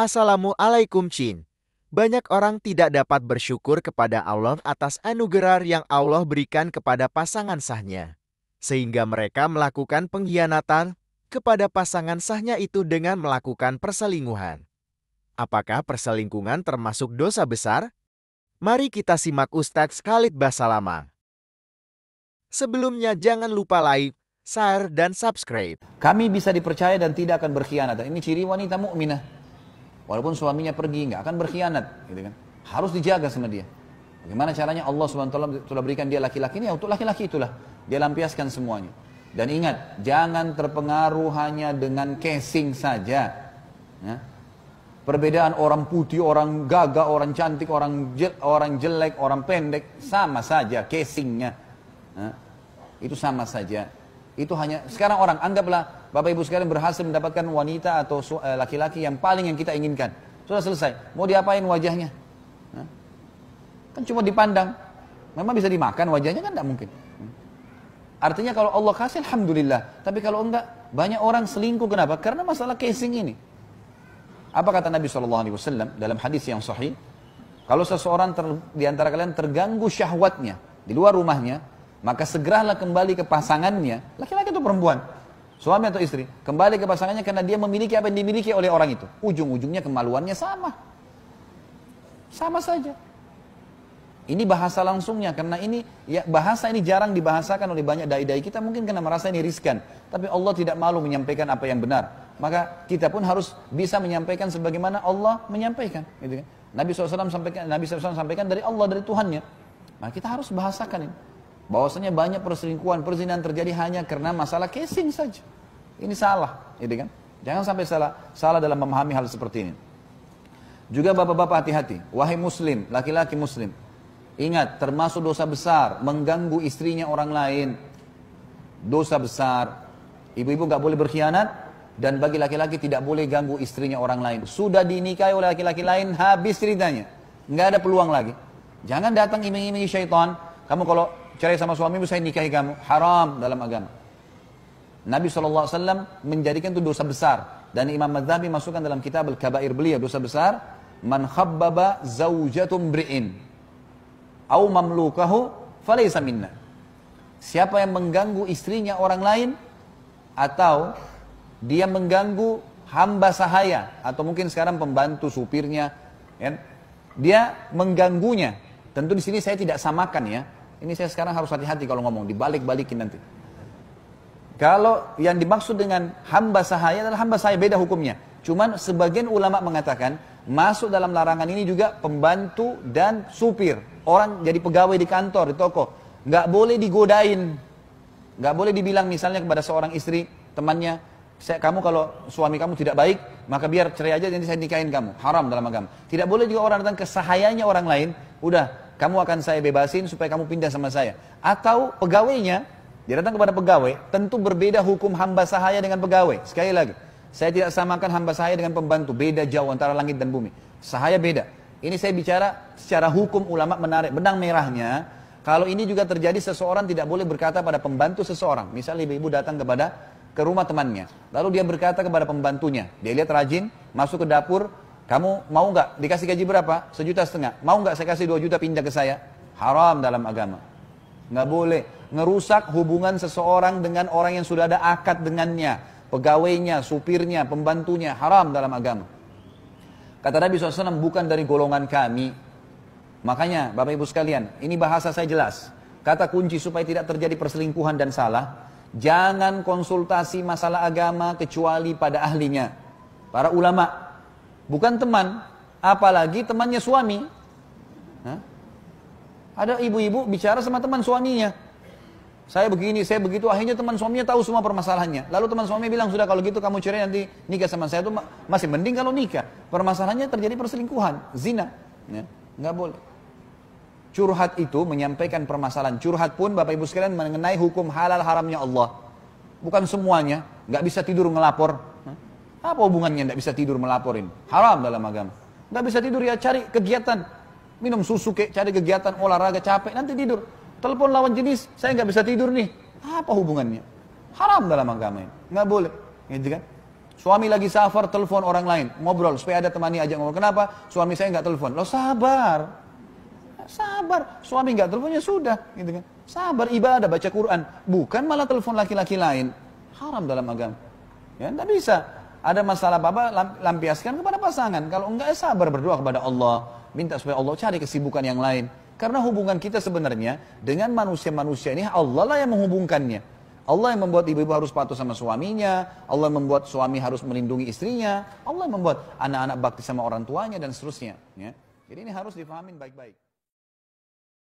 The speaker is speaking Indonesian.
Assalamualaikum Cin. Banyak orang tidak dapat bersyukur kepada Allah atas anugerah yang Allah berikan kepada pasangan sahnya. Sehingga mereka melakukan pengkhianatan kepada pasangan sahnya itu dengan melakukan perselingkuhan. Apakah perselingkuhan termasuk dosa besar? Mari kita simak Ustaz Khalid Basalamah. Sebelumnya jangan lupa like, share, dan subscribe. Kami bisa dipercaya dan tidak akan berkhianat. Ini ciri wanita mukminah. Walaupun suaminya pergi, nggak akan berkhianat, gitu kan? Harus dijaga sama dia. Bagaimana caranya Allah SWT telah berikan dia laki-laki ini, ya untuk laki-laki itulah. Dia lampiaskan semuanya. Dan ingat, jangan terpengaruh hanya dengan casing saja. Ya. Perbedaan orang putih, orang gagah, orang cantik, orang je, orang jelek, orang pendek, sama saja casingnya. Ya. Itu sama saja. Itu hanya sekarang orang anggaplah Bapak Ibu sekalian berhasil mendapatkan wanita atau eh, laki-laki yang paling yang kita inginkan. Sudah selesai. Mau diapain wajahnya? Kan cuma dipandang. Memang bisa dimakan wajahnya kan tidak mungkin. Hmm. Artinya kalau Allah kasih Alhamdulillah. Tapi kalau enggak, banyak orang selingkuh. Kenapa? Karena masalah casing ini. Apa kata Nabi SAW dalam hadis yang sahih? Kalau seseorang ter, di antara kalian terganggu syahwatnya di luar rumahnya, maka segeralah kembali ke pasangannya, laki-laki itu perempuan, suami atau istri, kembali ke pasangannya karena dia memiliki apa yang dimiliki oleh orang itu. Ujung-ujungnya kemaluannya sama. Sama saja. Ini bahasa langsungnya karena ini ya bahasa ini jarang dibahasakan oleh banyak dai-dai kita mungkin karena merasa ini riskan. Tapi Allah tidak malu menyampaikan apa yang benar. Maka kita pun harus bisa menyampaikan sebagaimana Allah menyampaikan. Gitu kan. Nabi SAW sampaikan, Nabi SAW sampaikan dari Allah dari Tuhannya. Maka kita harus bahasakan ini bahwasanya banyak perselingkuhan, perzinahan terjadi hanya karena masalah casing saja. Ini salah, gitu kan? Jangan sampai salah salah dalam memahami hal seperti ini. Juga bapak-bapak hati-hati, wahai muslim, laki-laki muslim. Ingat, termasuk dosa besar mengganggu istrinya orang lain. Dosa besar. Ibu-ibu nggak boleh berkhianat dan bagi laki-laki tidak boleh ganggu istrinya orang lain. Sudah dinikahi oleh laki-laki lain, habis ceritanya. Nggak ada peluang lagi. Jangan datang iming iming syaitan. Kamu kalau Cerai sama suamimu saya nikahi kamu. Haram dalam agama. Nabi SAW menjadikan itu dosa besar. Dan Imam Madhabi masukkan dalam kitab Al-Kabair beliau dosa besar. Man khabbaba zawjatum bri'in. Au mamlukahu falaysa minna. Siapa yang mengganggu istrinya orang lain. Atau dia mengganggu hamba sahaya. Atau mungkin sekarang pembantu supirnya. Ya. Dia mengganggunya. Tentu di sini saya tidak samakan ya ini saya sekarang harus hati-hati kalau ngomong, dibalik-balikin nanti. Kalau yang dimaksud dengan hamba sahaya adalah hamba sahaya, beda hukumnya. Cuman sebagian ulama mengatakan, masuk dalam larangan ini juga pembantu dan supir. Orang jadi pegawai di kantor, di toko. Nggak boleh digodain. Nggak boleh dibilang misalnya kepada seorang istri, temannya, saya, kamu kalau suami kamu tidak baik, maka biar cerai aja jadi saya nikahin kamu. Haram dalam agama. Tidak boleh juga orang datang ke sahayanya orang lain, udah kamu akan saya bebasin supaya kamu pindah sama saya. Atau pegawainya, dia datang kepada pegawai, tentu berbeda hukum hamba sahaya dengan pegawai. Sekali lagi, saya tidak samakan hamba sahaya dengan pembantu, beda jauh antara langit dan bumi. Sahaya beda. Ini saya bicara secara hukum ulama menarik benang merahnya. Kalau ini juga terjadi seseorang tidak boleh berkata pada pembantu seseorang. Misalnya ibu-ibu datang kepada ke rumah temannya. Lalu dia berkata kepada pembantunya. Dia lihat rajin, masuk ke dapur, kamu mau nggak dikasih gaji berapa? Sejuta setengah. Mau nggak saya kasih dua juta pindah ke saya? Haram dalam agama. Nggak boleh. Ngerusak hubungan seseorang dengan orang yang sudah ada akad dengannya. Pegawainya, supirnya, pembantunya. Haram dalam agama. Kata Nabi SAW, bukan dari golongan kami. Makanya, Bapak Ibu sekalian, ini bahasa saya jelas. Kata kunci supaya tidak terjadi perselingkuhan dan salah. Jangan konsultasi masalah agama kecuali pada ahlinya. Para ulama' bukan teman, apalagi temannya suami. Hah? Ada ibu-ibu bicara sama teman suaminya. Saya begini, saya begitu, akhirnya teman suaminya tahu semua permasalahannya. Lalu teman suami bilang, sudah kalau gitu kamu cerai nanti nikah sama saya itu masih mending kalau nikah. Permasalahannya terjadi perselingkuhan, zina. Ya, nggak boleh. Curhat itu menyampaikan permasalahan. Curhat pun Bapak Ibu sekalian mengenai hukum halal haramnya Allah. Bukan semuanya, nggak bisa tidur ngelapor, apa hubungannya tidak bisa tidur melaporin? Haram dalam agama. Tidak bisa tidur ya cari kegiatan. Minum susu kek, cari kegiatan olahraga capek, nanti tidur. Telepon lawan jenis, saya nggak bisa tidur nih. Apa hubungannya? Haram dalam agama ini. Nggak boleh. Gitu kan? Suami lagi safar, telepon orang lain, ngobrol supaya ada temani aja ngobrol. Kenapa? Suami saya nggak telepon. Lo sabar, sabar. Suami nggak teleponnya sudah, gitu kan? Sabar ibadah baca Quran, bukan malah telepon laki-laki lain. Haram dalam agama. Ya, nggak bisa. Ada masalah apa-apa, lampiaskan kepada pasangan. Kalau enggak, ya sabar berdoa kepada Allah. Minta supaya Allah cari kesibukan yang lain. Karena hubungan kita sebenarnya dengan manusia-manusia ini, Allah lah yang menghubungkannya. Allah yang membuat ibu-ibu harus patuh sama suaminya, Allah yang membuat suami harus melindungi istrinya, Allah yang membuat anak-anak bakti sama orang tuanya dan seterusnya. Ya. Jadi ini harus difahamin baik-baik.